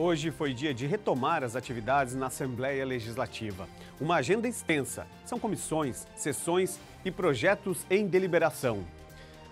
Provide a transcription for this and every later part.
Hoje foi dia de retomar as atividades na Assembleia Legislativa. Uma agenda extensa. São comissões, sessões e projetos em deliberação.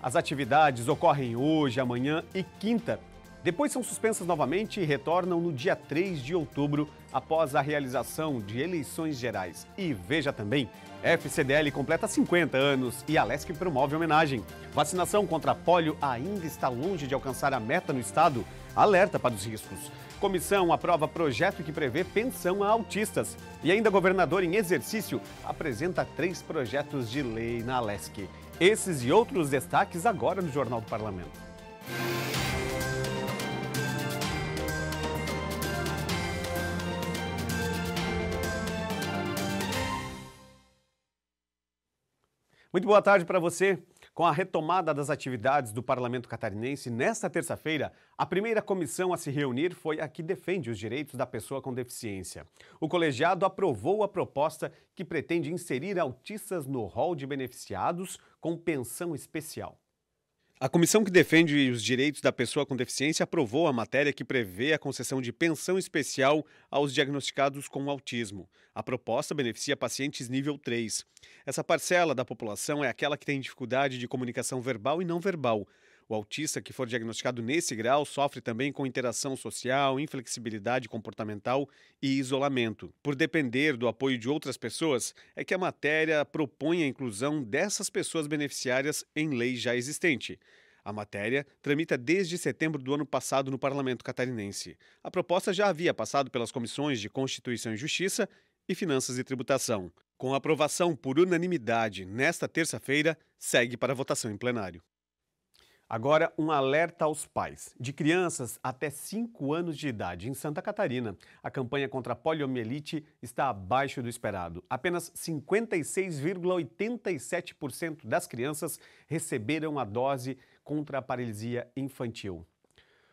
As atividades ocorrem hoje, amanhã e quinta. Depois são suspensas novamente e retornam no dia 3 de outubro, após a realização de eleições gerais. E veja também, FCDL completa 50 anos e a LESC promove homenagem. Vacinação contra pólio ainda está longe de alcançar a meta no estado alerta para os riscos. Comissão aprova projeto que prevê pensão a autistas. E ainda governador em exercício apresenta três projetos de lei na Alesc. Esses e outros destaques agora no Jornal do Parlamento. Muito boa tarde para você. Com a retomada das atividades do Parlamento Catarinense, nesta terça-feira, a primeira comissão a se reunir foi a que defende os direitos da pessoa com deficiência. O colegiado aprovou a proposta que pretende inserir autistas no rol de beneficiados com pensão especial. A comissão que defende os direitos da pessoa com deficiência aprovou a matéria que prevê a concessão de pensão especial aos diagnosticados com autismo. A proposta beneficia pacientes nível 3. Essa parcela da população é aquela que tem dificuldade de comunicação verbal e não verbal, o autista que for diagnosticado nesse grau sofre também com interação social, inflexibilidade comportamental e isolamento. Por depender do apoio de outras pessoas, é que a matéria propõe a inclusão dessas pessoas beneficiárias em lei já existente. A matéria tramita desde setembro do ano passado no parlamento catarinense. A proposta já havia passado pelas comissões de Constituição e Justiça e Finanças e Tributação. Com aprovação por unanimidade nesta terça-feira, segue para votação em plenário. Agora, um alerta aos pais. De crianças até 5 anos de idade em Santa Catarina, a campanha contra a poliomielite está abaixo do esperado. Apenas 56,87% das crianças receberam a dose contra a paralisia infantil.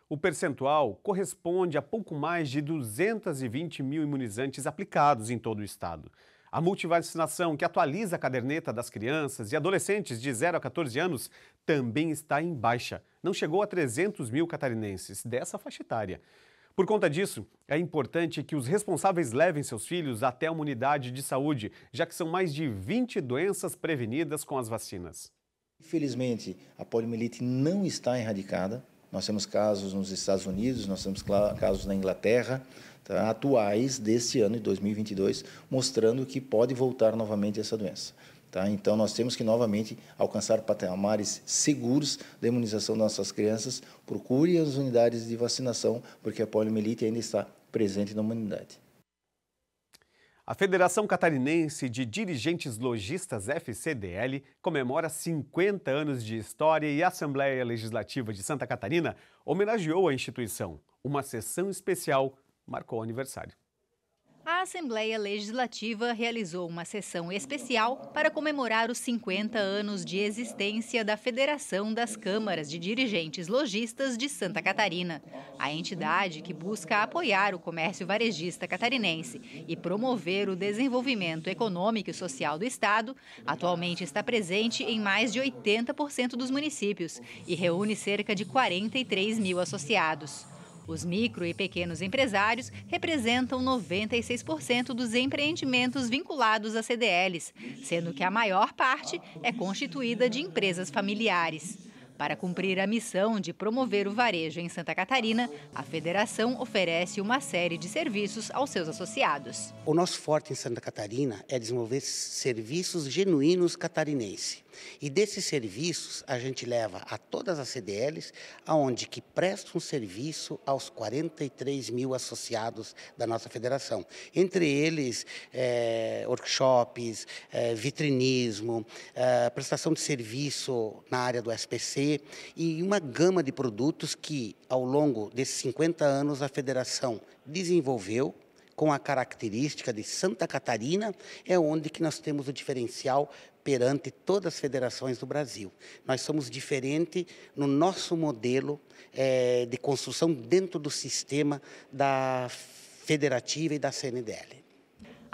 O percentual corresponde a pouco mais de 220 mil imunizantes aplicados em todo o estado. A multivacinação, que atualiza a caderneta das crianças e adolescentes de 0 a 14 anos, também está em baixa. Não chegou a 300 mil catarinenses dessa faixa etária. Por conta disso, é importante que os responsáveis levem seus filhos até uma unidade de saúde, já que são mais de 20 doenças prevenidas com as vacinas. Infelizmente, a poliomielite não está erradicada, nós temos casos nos Estados Unidos, nós temos casos na Inglaterra, tá, atuais deste ano, de 2022, mostrando que pode voltar novamente essa doença. Tá? Então, nós temos que novamente alcançar patamares seguros da imunização das nossas crianças. Procure as unidades de vacinação, porque a poliomielite ainda está presente na humanidade. A Federação Catarinense de Dirigentes Logistas FCDL comemora 50 anos de história e a Assembleia Legislativa de Santa Catarina homenageou a instituição. Uma sessão especial marcou o aniversário. Assembleia Legislativa realizou uma sessão especial para comemorar os 50 anos de existência da Federação das Câmaras de Dirigentes Logistas de Santa Catarina. A entidade que busca apoiar o comércio varejista catarinense e promover o desenvolvimento econômico e social do Estado, atualmente está presente em mais de 80% dos municípios e reúne cerca de 43 mil associados. Os micro e pequenos empresários representam 96% dos empreendimentos vinculados a CDLs, sendo que a maior parte é constituída de empresas familiares. Para cumprir a missão de promover o varejo em Santa Catarina, a federação oferece uma série de serviços aos seus associados. O nosso forte em Santa Catarina é desenvolver serviços genuínos catarinenses. E desses serviços a gente leva a todas as CDLs, aonde que presta um serviço aos 43 mil associados da nossa federação. Entre eles, é, workshops, é, vitrinismo, é, prestação de serviço na área do SPC, e uma gama de produtos que, ao longo desses 50 anos, a federação desenvolveu com a característica de Santa Catarina, é onde que nós temos o diferencial perante todas as federações do Brasil. Nós somos diferente no nosso modelo é, de construção dentro do sistema da federativa e da CNDL.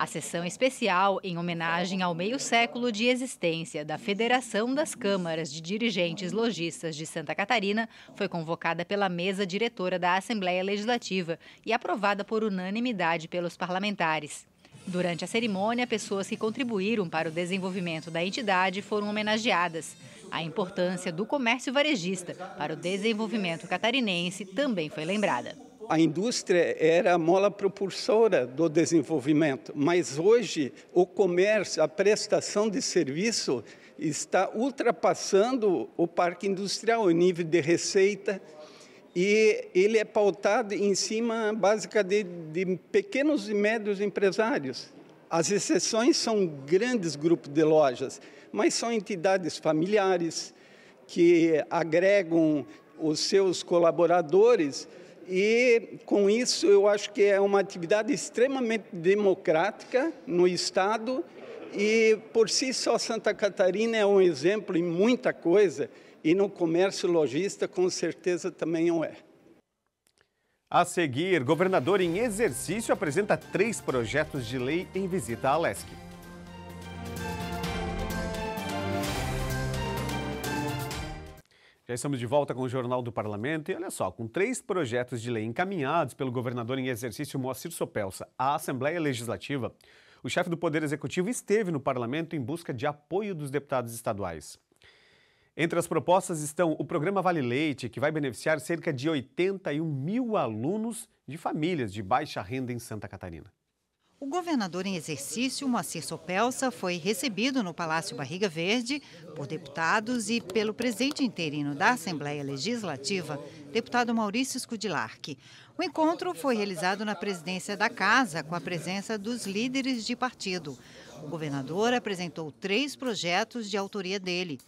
A sessão especial em homenagem ao meio século de existência da Federação das Câmaras de Dirigentes Logistas de Santa Catarina foi convocada pela mesa diretora da Assembleia Legislativa e aprovada por unanimidade pelos parlamentares. Durante a cerimônia, pessoas que contribuíram para o desenvolvimento da entidade foram homenageadas. A importância do comércio varejista para o desenvolvimento catarinense também foi lembrada a indústria era a mola propulsora do desenvolvimento, mas hoje o comércio, a prestação de serviço está ultrapassando o parque industrial, em nível de receita, e ele é pautado em cima, básica, de, de pequenos e médios empresários. As exceções são grandes grupos de lojas, mas são entidades familiares que agregam os seus colaboradores e com isso eu acho que é uma atividade extremamente democrática no Estado e por si só Santa Catarina é um exemplo em muita coisa e no comércio lojista com certeza também o é. A seguir, governador em exercício apresenta três projetos de lei em visita à Lesc. Já estamos de volta com o Jornal do Parlamento e olha só, com três projetos de lei encaminhados pelo governador em exercício Moacir Sopelsa à Assembleia Legislativa, o chefe do Poder Executivo esteve no parlamento em busca de apoio dos deputados estaduais. Entre as propostas estão o programa Vale Leite, que vai beneficiar cerca de 81 mil alunos de famílias de baixa renda em Santa Catarina. O governador em exercício, Moacir Sopelsa, foi recebido no Palácio Barriga Verde por deputados e pelo presidente interino da Assembleia Legislativa, deputado Maurício Scudilarque. O encontro foi realizado na presidência da Casa, com a presença dos líderes de partido. O governador apresentou três projetos de autoria dele.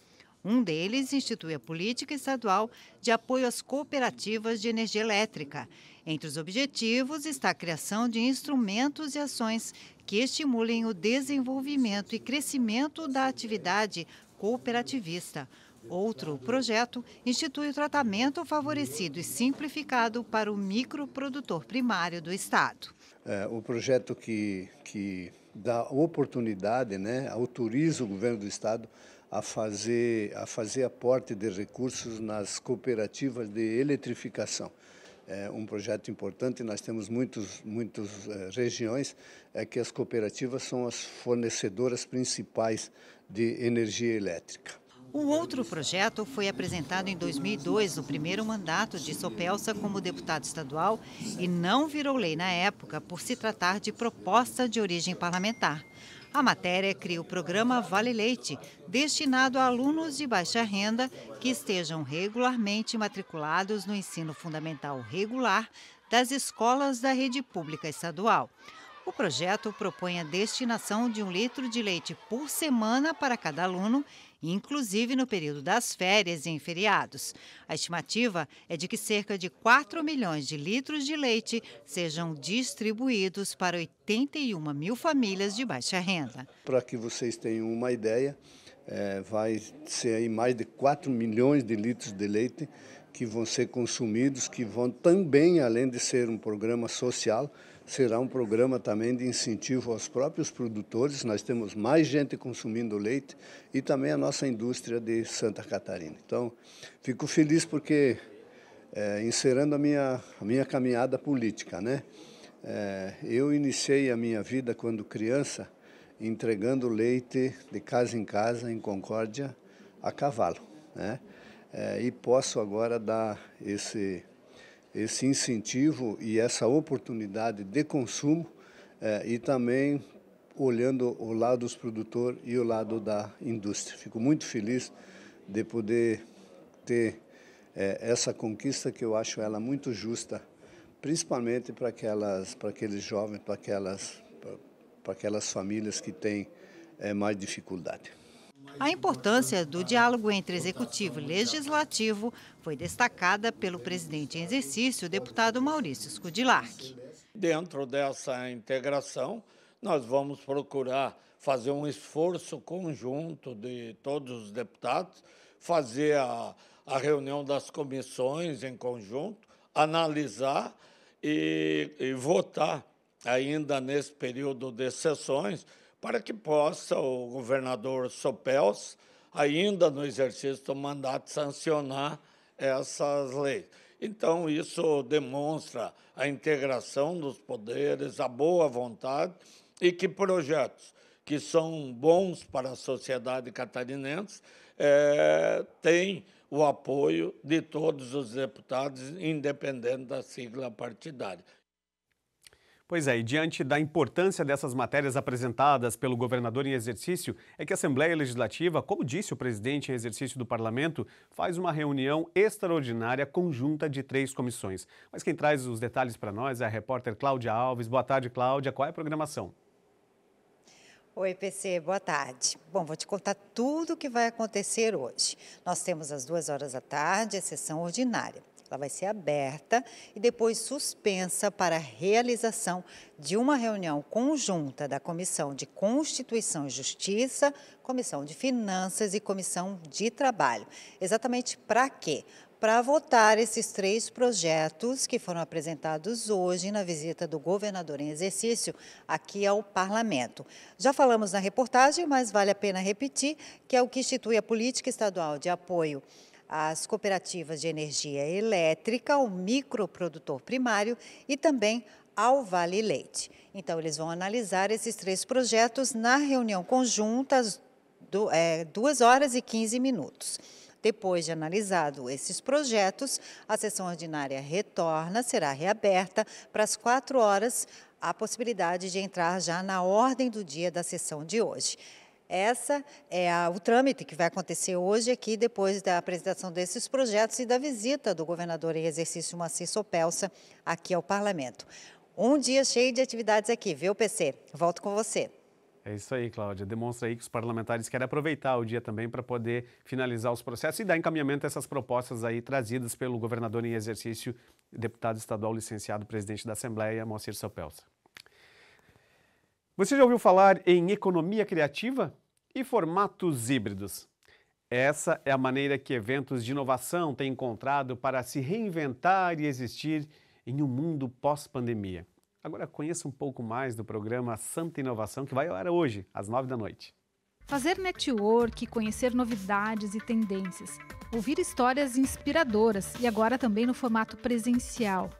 Um deles institui a política estadual de apoio às cooperativas de energia elétrica. Entre os objetivos está a criação de instrumentos e ações que estimulem o desenvolvimento e crescimento da atividade cooperativista. Outro projeto institui o tratamento favorecido e simplificado para o microprodutor primário do Estado. É, o projeto que, que dá oportunidade, né, autoriza o governo do Estado a fazer, a fazer aporte de recursos nas cooperativas de eletrificação. É um projeto importante, nós temos muitas muitos, muitos é, regiões é que as cooperativas são as fornecedoras principais de energia elétrica. O outro projeto foi apresentado em 2002, no primeiro mandato de Sopelsa como deputado estadual, e não virou lei na época por se tratar de proposta de origem parlamentar. A matéria cria o programa Vale Leite, destinado a alunos de baixa renda que estejam regularmente matriculados no ensino fundamental regular das escolas da rede pública estadual. O projeto propõe a destinação de um litro de leite por semana para cada aluno, inclusive no período das férias e em feriados. A estimativa é de que cerca de 4 milhões de litros de leite sejam distribuídos para 81 mil famílias de baixa renda. Para que vocês tenham uma ideia, é, vai ser aí mais de 4 milhões de litros de leite que vão ser consumidos, que vão também, além de ser um programa social, será um programa também de incentivo aos próprios produtores. Nós temos mais gente consumindo leite e também a nossa indústria de Santa Catarina. Então, fico feliz porque, é, encerando a minha, a minha caminhada política, né? É, eu iniciei a minha vida quando criança entregando leite de casa em casa, em Concórdia, a cavalo. Né? É, e posso agora dar esse esse incentivo e essa oportunidade de consumo é, e também olhando o lado dos produtores e o lado da indústria. Fico muito feliz de poder ter é, essa conquista que eu acho ela muito justa, principalmente para aquelas, para aqueles jovens, para aquelas, para aquelas famílias que têm é, mais dificuldade. A importância do diálogo entre executivo e legislativo foi destacada pelo presidente em exercício, deputado Maurício Scudillac. Dentro dessa integração, nós vamos procurar fazer um esforço conjunto de todos os deputados, fazer a, a reunião das comissões em conjunto, analisar e, e votar ainda nesse período de sessões para que possa o governador Sopels, ainda no exercício do mandato, sancionar essas leis. Então, isso demonstra a integração dos poderes, a boa vontade e que projetos que são bons para a sociedade catarinense é, têm o apoio de todos os deputados, independente da sigla partidária. Pois é, e diante da importância dessas matérias apresentadas pelo governador em exercício, é que a Assembleia Legislativa, como disse o presidente em exercício do parlamento, faz uma reunião extraordinária conjunta de três comissões. Mas quem traz os detalhes para nós é a repórter Cláudia Alves. Boa tarde, Cláudia. Qual é a programação? Oi, PC, boa tarde. Bom, vou te contar tudo o que vai acontecer hoje. Nós temos às duas horas da tarde a sessão ordinária. Ela vai ser aberta e depois suspensa para a realização de uma reunião conjunta da Comissão de Constituição e Justiça, Comissão de Finanças e Comissão de Trabalho. Exatamente para quê? Para votar esses três projetos que foram apresentados hoje na visita do governador em exercício aqui ao Parlamento. Já falamos na reportagem, mas vale a pena repetir, que é o que institui a política estadual de apoio as cooperativas de energia elétrica, o microprodutor primário e também ao Vale Leite. Então, eles vão analisar esses três projetos na reunião conjunta às 2 é, horas e 15 minutos. Depois de analisado esses projetos, a sessão ordinária retorna, será reaberta para as quatro horas, a possibilidade de entrar já na ordem do dia da sessão de hoje. Essa é a, o trâmite que vai acontecer hoje aqui, depois da apresentação desses projetos e da visita do governador em exercício Moacir Sopelsa aqui ao Parlamento. Um dia cheio de atividades aqui, viu, PC? Volto com você. É isso aí, Cláudia. Demonstra aí que os parlamentares querem aproveitar o dia também para poder finalizar os processos e dar encaminhamento a essas propostas aí trazidas pelo governador em exercício, deputado estadual licenciado, presidente da Assembleia, Moacir Sopelsa. Você já ouviu falar em economia criativa e formatos híbridos? Essa é a maneira que eventos de inovação têm encontrado para se reinventar e existir em um mundo pós-pandemia. Agora conheça um pouco mais do programa Santa Inovação, que vai ao ar hoje, às nove da noite. Fazer network, conhecer novidades e tendências, ouvir histórias inspiradoras e agora também no formato presencial.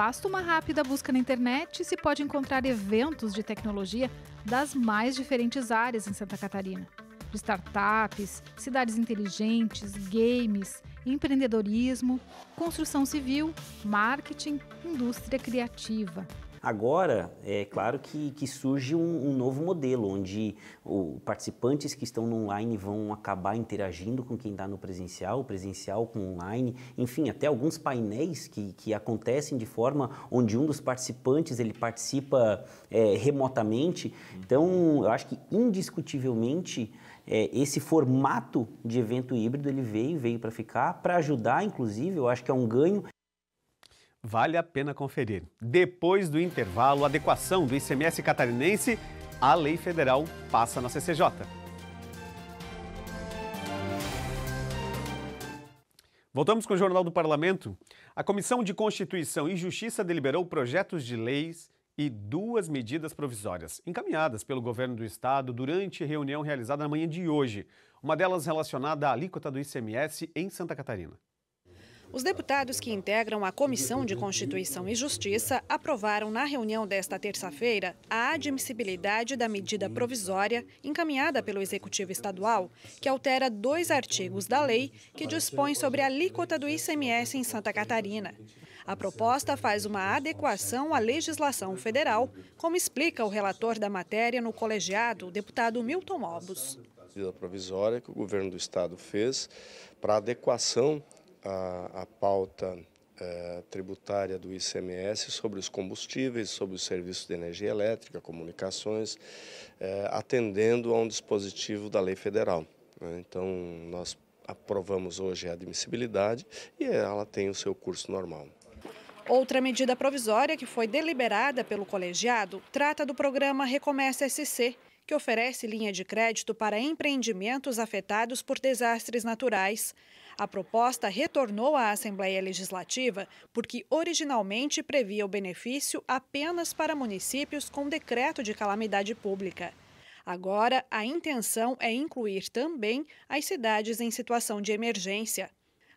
Basta uma rápida busca na internet e se pode encontrar eventos de tecnologia das mais diferentes áreas em Santa Catarina. De startups, cidades inteligentes, games, empreendedorismo, construção civil, marketing, indústria criativa, Agora, é claro que, que surge um, um novo modelo, onde o, participantes que estão no online vão acabar interagindo com quem está no presencial, presencial com online, enfim, até alguns painéis que, que acontecem de forma onde um dos participantes ele participa é, remotamente. Então, eu acho que indiscutivelmente é, esse formato de evento híbrido ele veio, veio para ficar, para ajudar, inclusive, eu acho que é um ganho Vale a pena conferir. Depois do intervalo, adequação do ICMS catarinense à lei federal passa na CCJ. Voltamos com o Jornal do Parlamento. A Comissão de Constituição e Justiça deliberou projetos de leis e duas medidas provisórias encaminhadas pelo governo do estado durante reunião realizada na manhã de hoje. Uma delas relacionada à alíquota do ICMS em Santa Catarina. Os deputados que integram a Comissão de Constituição e Justiça aprovaram na reunião desta terça-feira a admissibilidade da medida provisória encaminhada pelo Executivo Estadual, que altera dois artigos da lei que dispõe sobre a alíquota do ICMS em Santa Catarina. A proposta faz uma adequação à legislação federal, como explica o relator da matéria no colegiado, o deputado Milton Mobos. A medida provisória que o governo do estado fez para adequação a, a pauta é, tributária do ICMS sobre os combustíveis, sobre os serviços de energia elétrica, comunicações, é, atendendo a um dispositivo da lei federal. Né? Então, nós aprovamos hoje a admissibilidade e ela tem o seu curso normal. Outra medida provisória que foi deliberada pelo colegiado trata do programa Recomeça SC, que oferece linha de crédito para empreendimentos afetados por desastres naturais. A proposta retornou à Assembleia Legislativa porque originalmente previa o benefício apenas para municípios com decreto de calamidade pública. Agora, a intenção é incluir também as cidades em situação de emergência.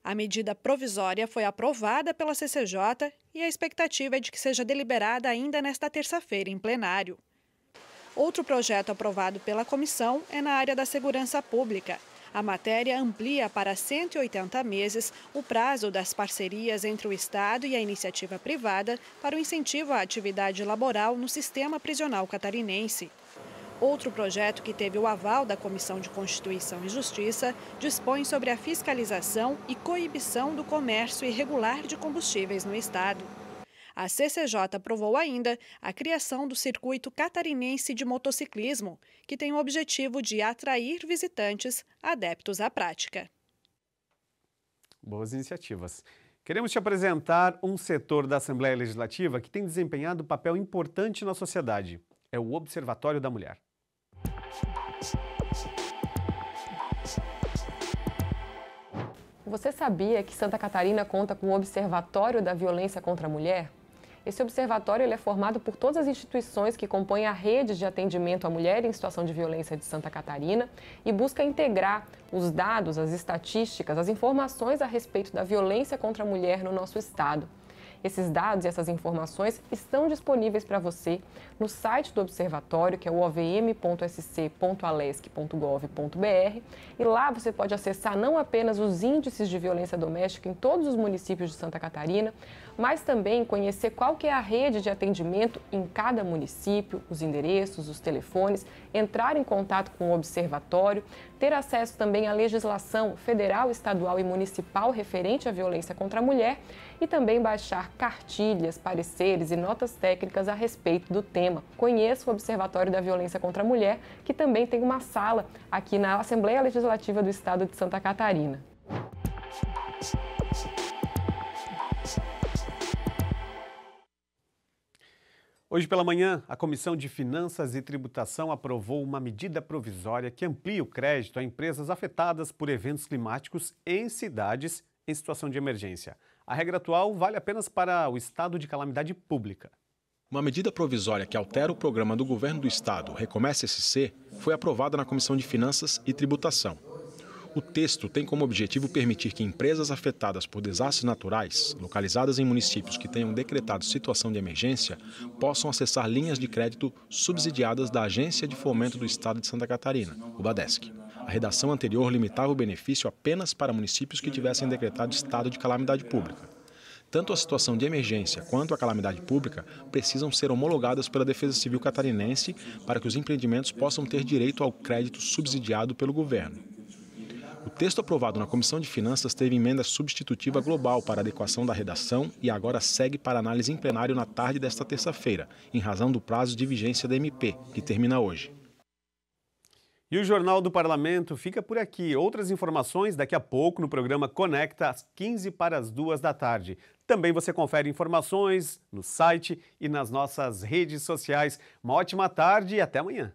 A medida provisória foi aprovada pela CCJ e a expectativa é de que seja deliberada ainda nesta terça-feira em plenário. Outro projeto aprovado pela comissão é na área da segurança pública. A matéria amplia para 180 meses o prazo das parcerias entre o Estado e a iniciativa privada para o incentivo à atividade laboral no sistema prisional catarinense. Outro projeto que teve o aval da Comissão de Constituição e Justiça dispõe sobre a fiscalização e coibição do comércio irregular de combustíveis no Estado. A CCJ aprovou ainda a criação do Circuito Catarinense de Motociclismo, que tem o objetivo de atrair visitantes adeptos à prática. Boas iniciativas. Queremos te apresentar um setor da Assembleia Legislativa que tem desempenhado um papel importante na sociedade. É o Observatório da Mulher. Você sabia que Santa Catarina conta com o Observatório da Violência contra a Mulher? Esse observatório é formado por todas as instituições que compõem a rede de atendimento à mulher em situação de violência de Santa Catarina e busca integrar os dados, as estatísticas, as informações a respeito da violência contra a mulher no nosso estado. Esses dados e essas informações estão disponíveis para você no site do observatório, que é o ovm.sc.alesc.gov.br, e lá você pode acessar não apenas os índices de violência doméstica em todos os municípios de Santa Catarina, mas também conhecer qual que é a rede de atendimento em cada município, os endereços, os telefones, entrar em contato com o observatório, ter acesso também à legislação federal, estadual e municipal referente à violência contra a mulher e também baixar cartilhas, pareceres e notas técnicas a respeito do tema. Conheça o Observatório da Violência contra a Mulher, que também tem uma sala aqui na Assembleia Legislativa do Estado de Santa Catarina. Hoje pela manhã, a Comissão de Finanças e Tributação aprovou uma medida provisória que amplia o crédito a empresas afetadas por eventos climáticos em cidades em situação de emergência. A regra atual vale apenas para o estado de calamidade pública. Uma medida provisória que altera o programa do governo do estado Recomece SC foi aprovada na Comissão de Finanças e Tributação. O texto tem como objetivo permitir que empresas afetadas por desastres naturais, localizadas em municípios que tenham decretado situação de emergência, possam acessar linhas de crédito subsidiadas da Agência de Fomento do Estado de Santa Catarina, o BADESC. A redação anterior limitava o benefício apenas para municípios que tivessem decretado estado de calamidade pública. Tanto a situação de emergência quanto a calamidade pública precisam ser homologadas pela Defesa Civil Catarinense para que os empreendimentos possam ter direito ao crédito subsidiado pelo governo. O texto aprovado na Comissão de Finanças teve emenda substitutiva global para adequação da redação e agora segue para análise em plenário na tarde desta terça-feira, em razão do prazo de vigência da MP, que termina hoje. E o Jornal do Parlamento fica por aqui. Outras informações daqui a pouco no programa Conecta às 15 para as 2 da tarde. Também você confere informações no site e nas nossas redes sociais. Uma ótima tarde e até amanhã.